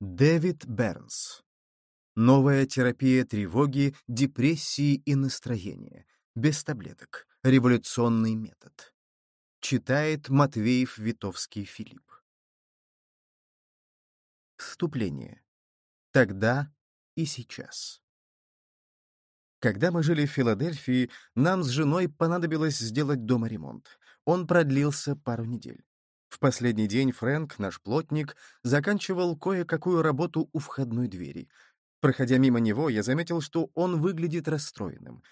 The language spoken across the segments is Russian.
Дэвид Бернс. Новая терапия тревоги, депрессии и настроения. Без таблеток. Революционный метод. Читает Матвеев Витовский Филипп. Вступление. Тогда и сейчас. Когда мы жили в Филадельфии, нам с женой понадобилось сделать дома ремонт. Он продлился пару недель. В последний день Фрэнк, наш плотник, заканчивал кое-какую работу у входной двери. Проходя мимо него, я заметил, что он выглядит расстроенным.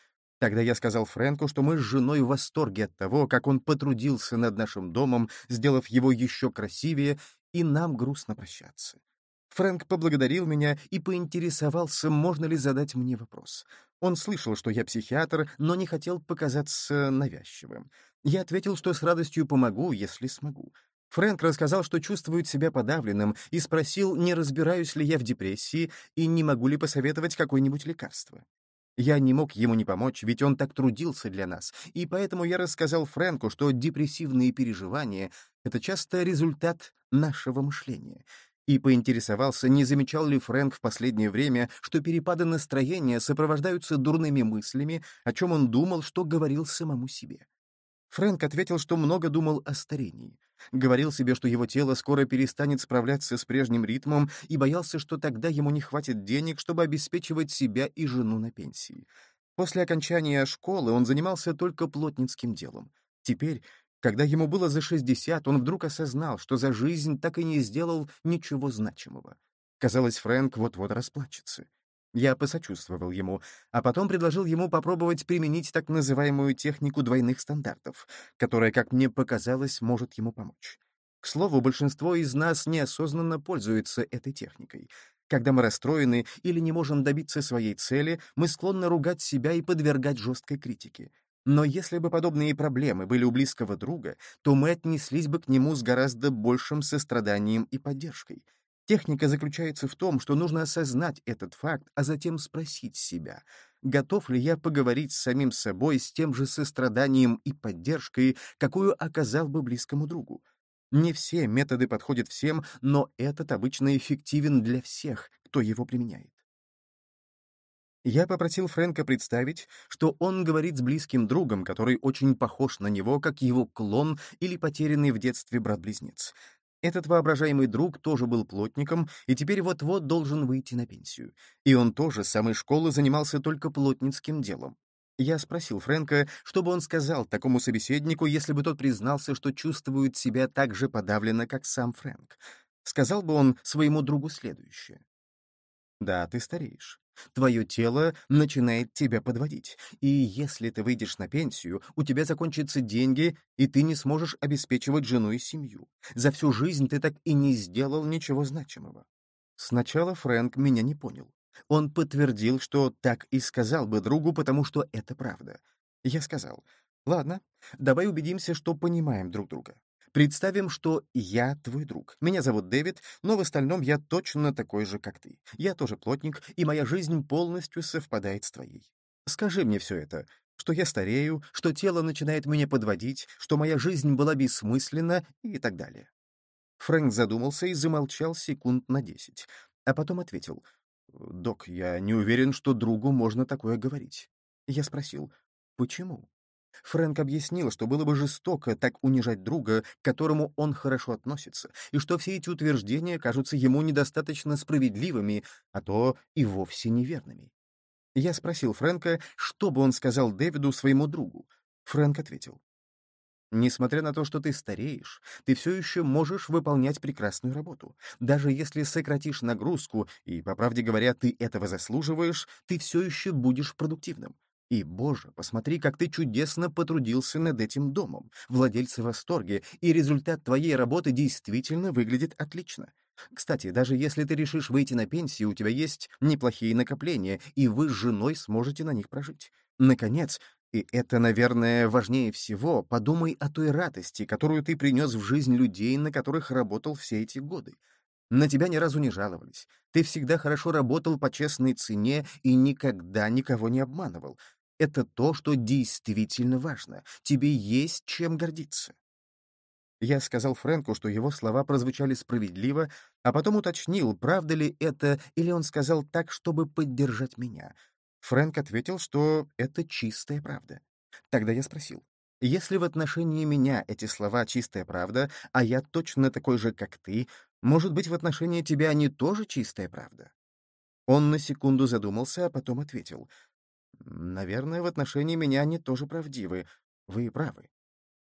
Тогда я сказал Фрэнку, что мы с женой в восторге от того, как он потрудился над нашим домом, сделав его еще красивее, и нам грустно прощаться. Фрэнк поблагодарил меня и поинтересовался, можно ли задать мне вопрос. Он слышал, что я психиатр, но не хотел показаться навязчивым. Я ответил, что с радостью помогу, если смогу. Фрэнк рассказал, что чувствует себя подавленным, и спросил, не разбираюсь ли я в депрессии и не могу ли посоветовать какое-нибудь лекарство. Я не мог ему не помочь, ведь он так трудился для нас, и поэтому я рассказал Фрэнку, что депрессивные переживания — это часто результат нашего мышления, и поинтересовался, не замечал ли Фрэнк в последнее время, что перепады настроения сопровождаются дурными мыслями, о чем он думал, что говорил самому себе. Фрэнк ответил, что много думал о старении. Говорил себе, что его тело скоро перестанет справляться с прежним ритмом и боялся, что тогда ему не хватит денег, чтобы обеспечивать себя и жену на пенсии. После окончания школы он занимался только плотницким делом. Теперь, когда ему было за 60, он вдруг осознал, что за жизнь так и не сделал ничего значимого. Казалось, Фрэнк вот-вот расплачется. Я посочувствовал ему, а потом предложил ему попробовать применить так называемую технику двойных стандартов, которая, как мне показалось, может ему помочь. К слову, большинство из нас неосознанно пользуется этой техникой. Когда мы расстроены или не можем добиться своей цели, мы склонны ругать себя и подвергать жесткой критике. Но если бы подобные проблемы были у близкого друга, то мы отнеслись бы к нему с гораздо большим состраданием и поддержкой — Техника заключается в том, что нужно осознать этот факт, а затем спросить себя, готов ли я поговорить с самим собой с тем же состраданием и поддержкой, какую оказал бы близкому другу. Не все методы подходят всем, но этот обычно эффективен для всех, кто его применяет. Я попросил Фрэнка представить, что он говорит с близким другом, который очень похож на него, как его клон или потерянный в детстве брат-близнец. Этот воображаемый друг тоже был плотником и теперь вот-вот должен выйти на пенсию. И он тоже с самой школы занимался только плотницким делом. Я спросил Фрэнка, что бы он сказал такому собеседнику, если бы тот признался, что чувствует себя так же подавленно, как сам Фрэнк. Сказал бы он своему другу следующее. «Да, ты стареешь. Твое тело начинает тебя подводить, и если ты выйдешь на пенсию, у тебя закончатся деньги, и ты не сможешь обеспечивать жену и семью. За всю жизнь ты так и не сделал ничего значимого. Сначала Фрэнк меня не понял. Он подтвердил, что так и сказал бы другу, потому что это правда. Я сказал, ладно, давай убедимся, что понимаем друг друга. Представим, что я твой друг. Меня зовут Дэвид, но в остальном я точно такой же, как ты. Я тоже плотник, и моя жизнь полностью совпадает с твоей. Скажи мне все это, что я старею, что тело начинает меня подводить, что моя жизнь была бессмысленна и так далее. Фрэнк задумался и замолчал секунд на десять, а потом ответил. «Док, я не уверен, что другу можно такое говорить». Я спросил, «Почему?» Фрэнк объяснил, что было бы жестоко так унижать друга, к которому он хорошо относится, и что все эти утверждения кажутся ему недостаточно справедливыми, а то и вовсе неверными. Я спросил Фрэнка, что бы он сказал Дэвиду, своему другу. Фрэнк ответил. «Несмотря на то, что ты стареешь, ты все еще можешь выполнять прекрасную работу. Даже если сократишь нагрузку, и, по правде говоря, ты этого заслуживаешь, ты все еще будешь продуктивным. И, боже, посмотри, как ты чудесно потрудился над этим домом. Владельцы в восторге, и результат твоей работы действительно выглядит отлично. Кстати, даже если ты решишь выйти на пенсию, у тебя есть неплохие накопления, и вы с женой сможете на них прожить. Наконец, и это, наверное, важнее всего, подумай о той радости, которую ты принес в жизнь людей, на которых работал все эти годы. На тебя ни разу не жаловались. Ты всегда хорошо работал по честной цене и никогда никого не обманывал. Это то, что действительно важно. Тебе есть чем гордиться. Я сказал Френку, что его слова прозвучали справедливо, а потом уточнил, правда ли это, или он сказал так, чтобы поддержать меня. Френк ответил, что это чистая правда. Тогда я спросил, если в отношении меня эти слова чистая правда, а я точно такой же, как ты, может быть, в отношении тебя они тоже чистая правда? Он на секунду задумался, а потом ответил. Наверное, в отношении меня они тоже правдивы. Вы правы.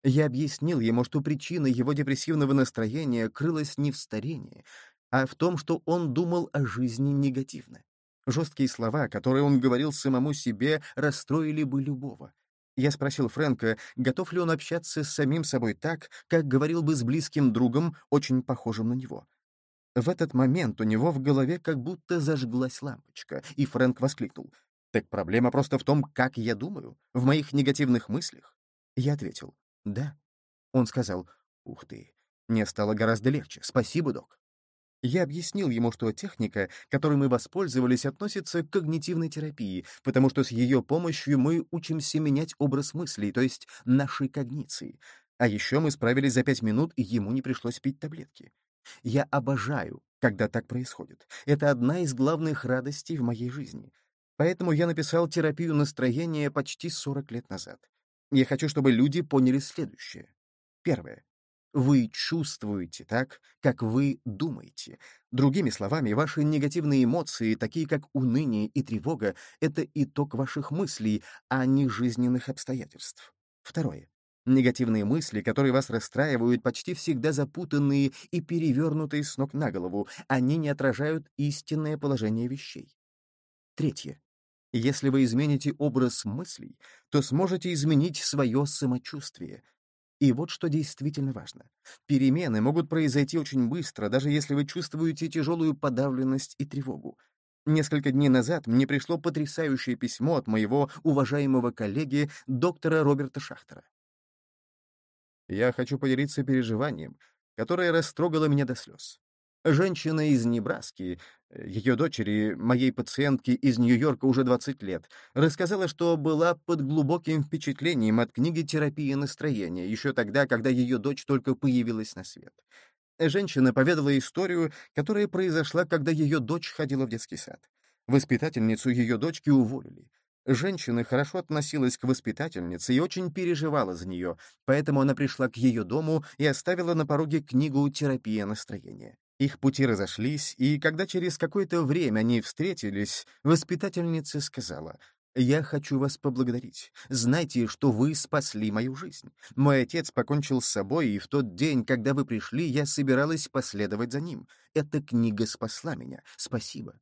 Я объяснил ему, что причина его депрессивного настроения крылась не в старении, а в том, что он думал о жизни негативно. Жесткие слова, которые он говорил самому себе, расстроили бы любого. Я спросил Фрэнка, готов ли он общаться с самим собой так, как говорил бы с близким другом, очень похожим на него. В этот момент у него в голове как будто зажглась лампочка, и Фрэнк воскликнул — так проблема просто в том, как я думаю, в моих негативных мыслях. Я ответил «Да». Он сказал «Ух ты, мне стало гораздо легче. Спасибо, док». Я объяснил ему, что техника, которой мы воспользовались, относится к когнитивной терапии, потому что с ее помощью мы учимся менять образ мыслей, то есть нашей когниции. А еще мы справились за пять минут, и ему не пришлось пить таблетки. Я обожаю, когда так происходит. Это одна из главных радостей в моей жизни. Поэтому я написал терапию настроения почти 40 лет назад. Я хочу, чтобы люди поняли следующее. Первое. Вы чувствуете так, как вы думаете. Другими словами, ваши негативные эмоции, такие как уныние и тревога, это итог ваших мыслей, а не жизненных обстоятельств. Второе. Негативные мысли, которые вас расстраивают, почти всегда запутанные и перевернутые с ног на голову. Они не отражают истинное положение вещей. Третье если вы измените образ мыслей, то сможете изменить свое самочувствие. И вот что действительно важно. Перемены могут произойти очень быстро, даже если вы чувствуете тяжелую подавленность и тревогу. Несколько дней назад мне пришло потрясающее письмо от моего уважаемого коллеги, доктора Роберта Шахтера. Я хочу поделиться переживанием, которое растрогало меня до слез. Женщина из Небраски, ее дочери, моей пациентке из Нью-Йорка уже 20 лет, рассказала, что была под глубоким впечатлением от книги «Терапия настроения» еще тогда, когда ее дочь только появилась на свет. Женщина поведала историю, которая произошла, когда ее дочь ходила в детский сад. Воспитательницу ее дочки уволили. Женщина хорошо относилась к воспитательнице и очень переживала за нее, поэтому она пришла к ее дому и оставила на пороге книгу «Терапия настроения». Их пути разошлись, и когда через какое-то время они встретились, воспитательница сказала, «Я хочу вас поблагодарить. Знайте, что вы спасли мою жизнь. Мой отец покончил с собой, и в тот день, когда вы пришли, я собиралась последовать за ним. Эта книга спасла меня. Спасибо».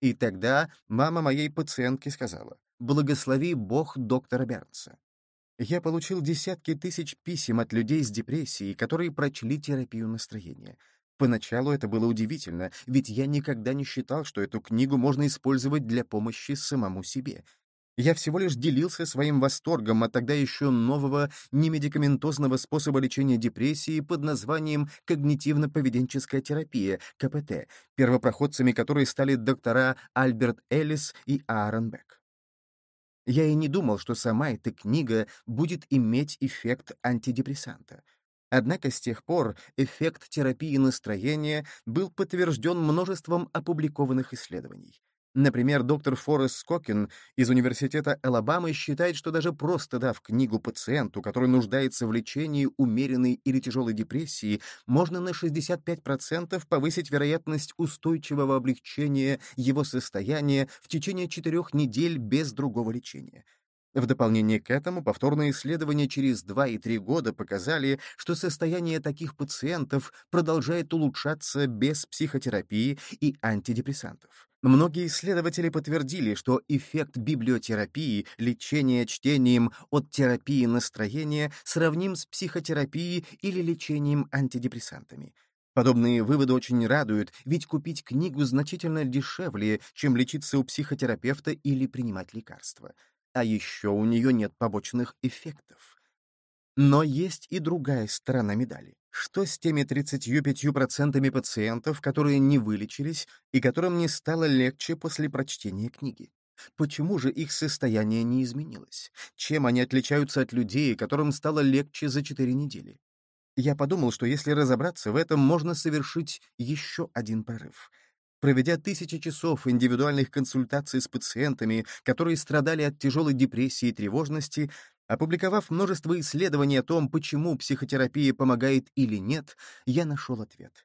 И тогда мама моей пациентки сказала, «Благослови Бог доктора Бернса». Я получил десятки тысяч писем от людей с депрессией, которые прочли терапию настроения — Поначалу это было удивительно, ведь я никогда не считал, что эту книгу можно использовать для помощи самому себе. Я всего лишь делился своим восторгом от тогда еще нового немедикаментозного способа лечения депрессии под названием когнитивно-поведенческая терапия, КПТ, первопроходцами которой стали доктора Альберт Эллис и Аарон Бек. Я и не думал, что сама эта книга будет иметь эффект антидепрессанта — Однако с тех пор эффект терапии настроения был подтвержден множеством опубликованных исследований. Например, доктор Форрест Скокин из Университета Алабамы считает, что даже просто дав книгу пациенту, который нуждается в лечении умеренной или тяжелой депрессии, можно на 65% повысить вероятность устойчивого облегчения его состояния в течение четырех недель без другого лечения. В дополнение к этому, повторные исследования через 2 и 3 года показали, что состояние таких пациентов продолжает улучшаться без психотерапии и антидепрессантов. Многие исследователи подтвердили, что эффект библиотерапии, лечения чтением от терапии настроения сравним с психотерапией или лечением антидепрессантами. Подобные выводы очень радуют, ведь купить книгу значительно дешевле, чем лечиться у психотерапевта или принимать лекарства а еще у нее нет побочных эффектов. Но есть и другая сторона медали. Что с теми 35% пациентов, которые не вылечились и которым не стало легче после прочтения книги? Почему же их состояние не изменилось? Чем они отличаются от людей, которым стало легче за 4 недели? Я подумал, что если разобраться в этом, можно совершить еще один прорыв — проведя тысячи часов индивидуальных консультаций с пациентами, которые страдали от тяжелой депрессии и тревожности, опубликовав множество исследований о том, почему психотерапия помогает или нет, я нашел ответ.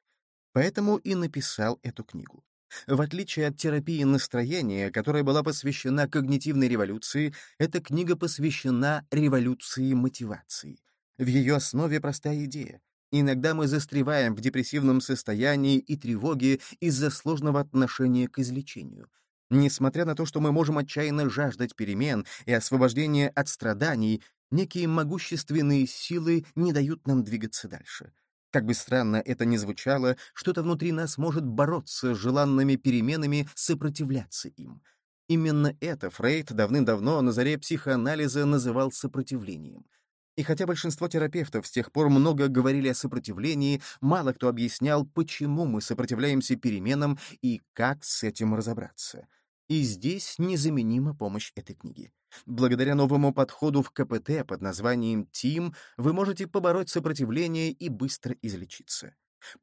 Поэтому и написал эту книгу. В отличие от терапии настроения, которая была посвящена когнитивной революции, эта книга посвящена революции мотивации. В ее основе простая идея. Иногда мы застреваем в депрессивном состоянии и тревоге из-за сложного отношения к излечению. Несмотря на то, что мы можем отчаянно жаждать перемен и освобождения от страданий, некие могущественные силы не дают нам двигаться дальше. Как бы странно это ни звучало, что-то внутри нас может бороться с желанными переменами, сопротивляться им. Именно это Фрейд давным-давно на заре психоанализа называл сопротивлением — и хотя большинство терапевтов с тех пор много говорили о сопротивлении, мало кто объяснял, почему мы сопротивляемся переменам и как с этим разобраться. И здесь незаменима помощь этой книги. Благодаря новому подходу в КПТ под названием «Тим» вы можете побороть сопротивление и быстро излечиться.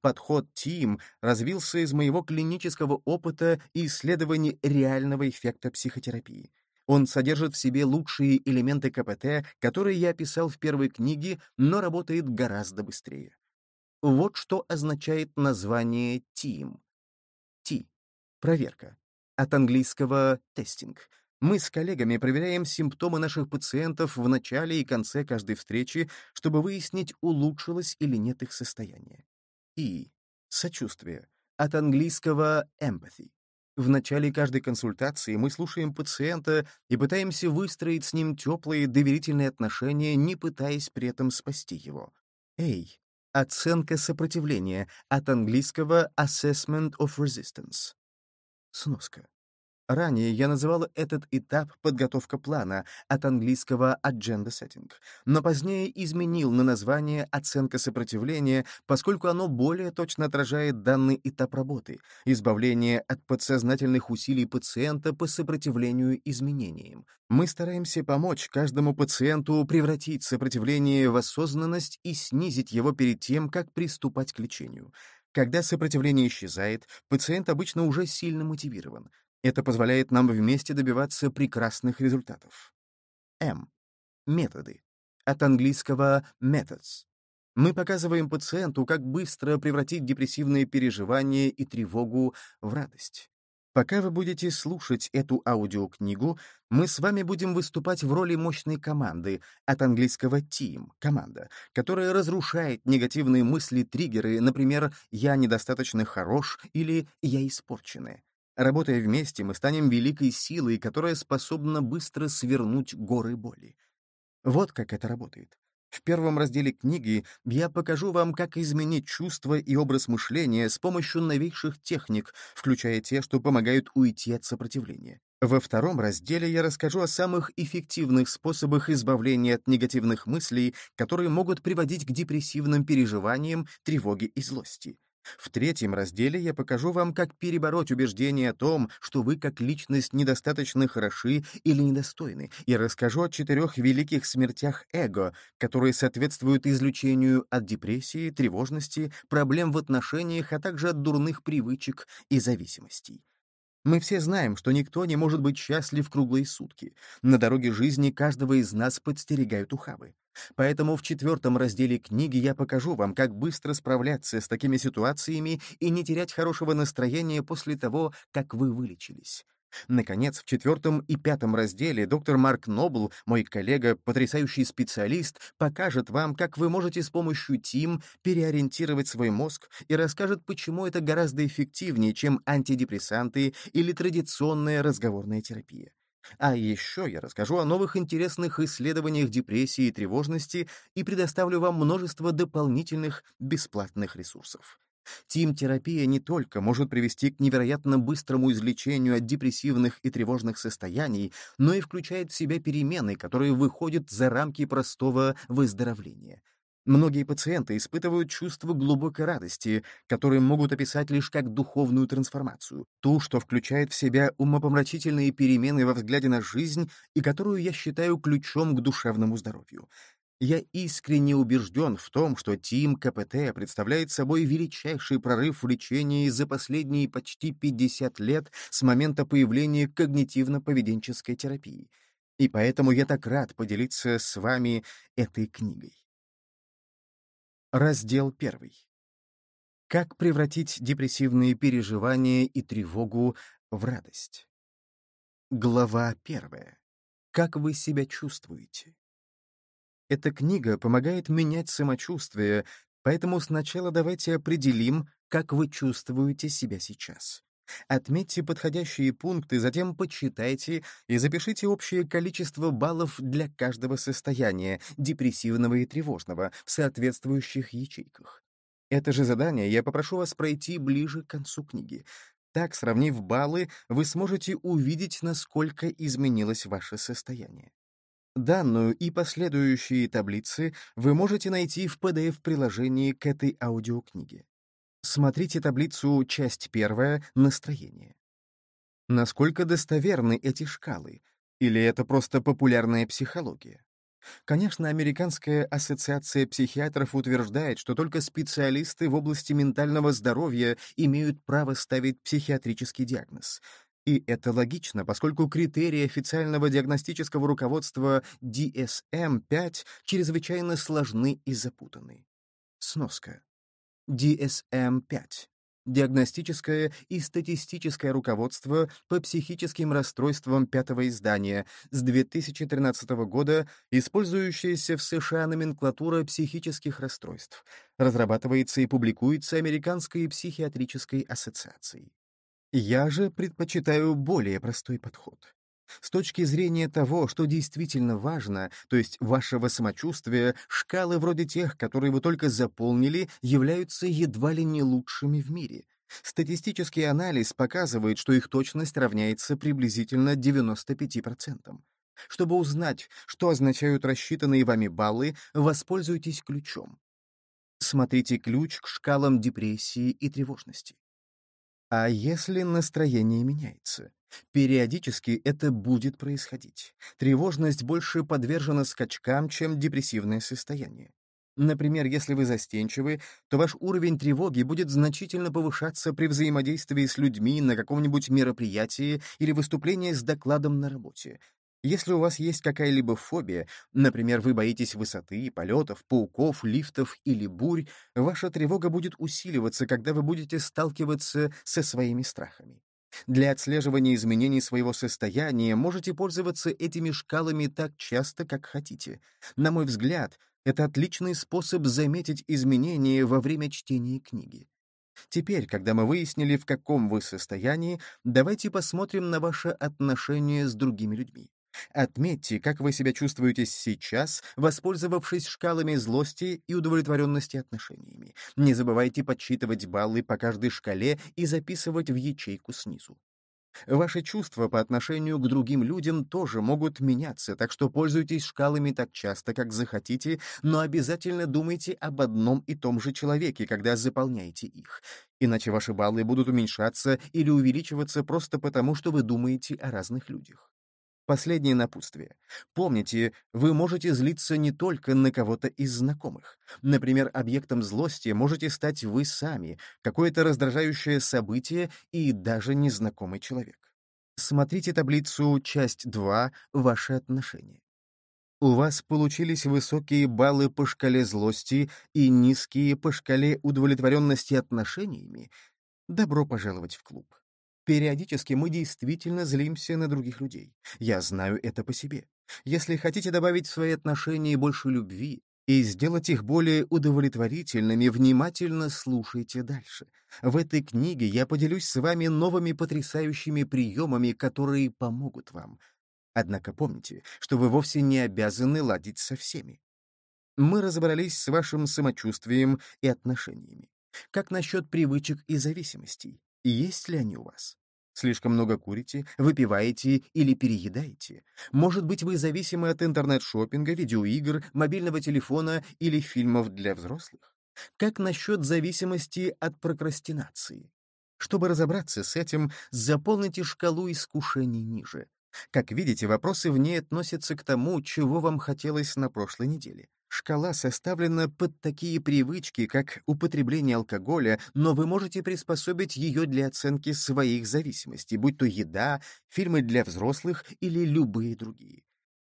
Подход ТИМ развился из моего клинического опыта и исследований реального эффекта психотерапии. Он содержит в себе лучшие элементы КПТ, которые я описал в первой книге, но работает гораздо быстрее. Вот что означает название TIM. T — проверка. От английского «тестинг». Мы с коллегами проверяем симптомы наших пациентов в начале и конце каждой встречи, чтобы выяснить, улучшилось или нет их состояние. И. Сочувствие. От английского empathy. В начале каждой консультации мы слушаем пациента и пытаемся выстроить с ним теплые доверительные отношения, не пытаясь при этом спасти его. Эй, оценка сопротивления от английского assessment of resistance. Сноска. Ранее я называл этот этап подготовка плана от английского agenda setting, но позднее изменил на название оценка сопротивления, поскольку оно более точно отражает данный этап работы — избавление от подсознательных усилий пациента по сопротивлению изменениям. Мы стараемся помочь каждому пациенту превратить сопротивление в осознанность и снизить его перед тем, как приступать к лечению. Когда сопротивление исчезает, пациент обычно уже сильно мотивирован. Это позволяет нам вместе добиваться прекрасных результатов. М. Методы. От английского methods. Мы показываем пациенту, как быстро превратить депрессивные переживания и тревогу в радость. Пока вы будете слушать эту аудиокнигу, мы с вами будем выступать в роли мощной команды, от английского team — команда, которая разрушает негативные мысли-триггеры, например, «я недостаточно хорош» или «я испорченный. Работая вместе, мы станем великой силой, которая способна быстро свернуть горы боли. Вот как это работает. В первом разделе книги я покажу вам, как изменить чувства и образ мышления с помощью новейших техник, включая те, что помогают уйти от сопротивления. Во втором разделе я расскажу о самых эффективных способах избавления от негативных мыслей, которые могут приводить к депрессивным переживаниям, тревоге и злости. В третьем разделе я покажу вам, как перебороть убеждение о том, что вы как личность недостаточно хороши или недостойны, и расскажу о четырех великих смертях эго, которые соответствуют излечению от депрессии, тревожности, проблем в отношениях, а также от дурных привычек и зависимостей. Мы все знаем, что никто не может быть счастлив круглые сутки. На дороге жизни каждого из нас подстерегают ухабы. Поэтому в четвертом разделе книги я покажу вам, как быстро справляться с такими ситуациями и не терять хорошего настроения после того, как вы вылечились. Наконец, в четвертом и пятом разделе доктор Марк Нобл, мой коллега, потрясающий специалист, покажет вам, как вы можете с помощью ТИМ переориентировать свой мозг и расскажет, почему это гораздо эффективнее, чем антидепрессанты или традиционная разговорная терапия. А еще я расскажу о новых интересных исследованиях депрессии и тревожности и предоставлю вам множество дополнительных бесплатных ресурсов. Тим-терапия не только может привести к невероятно быстрому излечению от депрессивных и тревожных состояний, но и включает в себя перемены, которые выходят за рамки простого выздоровления. Многие пациенты испытывают чувство глубокой радости, которое могут описать лишь как духовную трансформацию, ту, что включает в себя умопомрачительные перемены во взгляде на жизнь и которую я считаю ключом к душевному здоровью. Я искренне убежден в том, что Тим КПТ представляет собой величайший прорыв в лечении за последние почти 50 лет с момента появления когнитивно-поведенческой терапии. И поэтому я так рад поделиться с вами этой книгой. Раздел первый. Как превратить депрессивные переживания и тревогу в радость? Глава первая. Как вы себя чувствуете? Эта книга помогает менять самочувствие, поэтому сначала давайте определим, как вы чувствуете себя сейчас. Отметьте подходящие пункты, затем почитайте и запишите общее количество баллов для каждого состояния, депрессивного и тревожного, в соответствующих ячейках. Это же задание я попрошу вас пройти ближе к концу книги. Так, сравнив баллы, вы сможете увидеть, насколько изменилось ваше состояние. Данную и последующие таблицы вы можете найти в PDF-приложении к этой аудиокниге. Смотрите таблицу «Часть первая. Настроение». Насколько достоверны эти шкалы? Или это просто популярная психология? Конечно, Американская ассоциация психиатров утверждает, что только специалисты в области ментального здоровья имеют право ставить психиатрический диагноз — и это логично, поскольку критерии официального диагностического руководства DSM-5 чрезвычайно сложны и запутаны. Сноска. DSM-5. Диагностическое и статистическое руководство по психическим расстройствам пятого издания с 2013 года, использующееся в США номенклатура психических расстройств, разрабатывается и публикуется Американской психиатрической ассоциацией. Я же предпочитаю более простой подход. С точки зрения того, что действительно важно, то есть вашего самочувствия, шкалы вроде тех, которые вы только заполнили, являются едва ли не лучшими в мире. Статистический анализ показывает, что их точность равняется приблизительно 95%. Чтобы узнать, что означают рассчитанные вами баллы, воспользуйтесь ключом. Смотрите ключ к шкалам депрессии и тревожности. А если настроение меняется? Периодически это будет происходить. Тревожность больше подвержена скачкам, чем депрессивное состояние. Например, если вы застенчивы, то ваш уровень тревоги будет значительно повышаться при взаимодействии с людьми на каком-нибудь мероприятии или выступлении с докладом на работе. Если у вас есть какая-либо фобия, например, вы боитесь высоты, полетов, пауков, лифтов или бурь, ваша тревога будет усиливаться, когда вы будете сталкиваться со своими страхами. Для отслеживания изменений своего состояния можете пользоваться этими шкалами так часто, как хотите. На мой взгляд, это отличный способ заметить изменения во время чтения книги. Теперь, когда мы выяснили, в каком вы состоянии, давайте посмотрим на ваше отношение с другими людьми. Отметьте, как вы себя чувствуете сейчас, воспользовавшись шкалами злости и удовлетворенности отношениями. Не забывайте подсчитывать баллы по каждой шкале и записывать в ячейку снизу. Ваши чувства по отношению к другим людям тоже могут меняться, так что пользуйтесь шкалами так часто, как захотите, но обязательно думайте об одном и том же человеке, когда заполняете их. Иначе ваши баллы будут уменьшаться или увеличиваться просто потому, что вы думаете о разных людях. Последнее напутствие. Помните, вы можете злиться не только на кого-то из знакомых. Например, объектом злости можете стать вы сами, какое-то раздражающее событие и даже незнакомый человек. Смотрите таблицу «Часть 2. Ваши отношения». У вас получились высокие баллы по шкале злости и низкие по шкале удовлетворенности отношениями. Добро пожаловать в клуб. Периодически мы действительно злимся на других людей. Я знаю это по себе. Если хотите добавить в свои отношения больше любви и сделать их более удовлетворительными, внимательно слушайте дальше. В этой книге я поделюсь с вами новыми потрясающими приемами, которые помогут вам. Однако помните, что вы вовсе не обязаны ладить со всеми. Мы разобрались с вашим самочувствием и отношениями. Как насчет привычек и зависимостей? И есть ли они у вас? Слишком много курите, выпиваете или переедаете? Может быть, вы зависимы от интернет шоппинга видеоигр, мобильного телефона или фильмов для взрослых? Как насчет зависимости от прокрастинации? Чтобы разобраться с этим, заполните шкалу искушений ниже. Как видите, вопросы в ней относятся к тому, чего вам хотелось на прошлой неделе. Шкала составлена под такие привычки, как употребление алкоголя, но вы можете приспособить ее для оценки своих зависимостей, будь то еда, фильмы для взрослых или любые другие.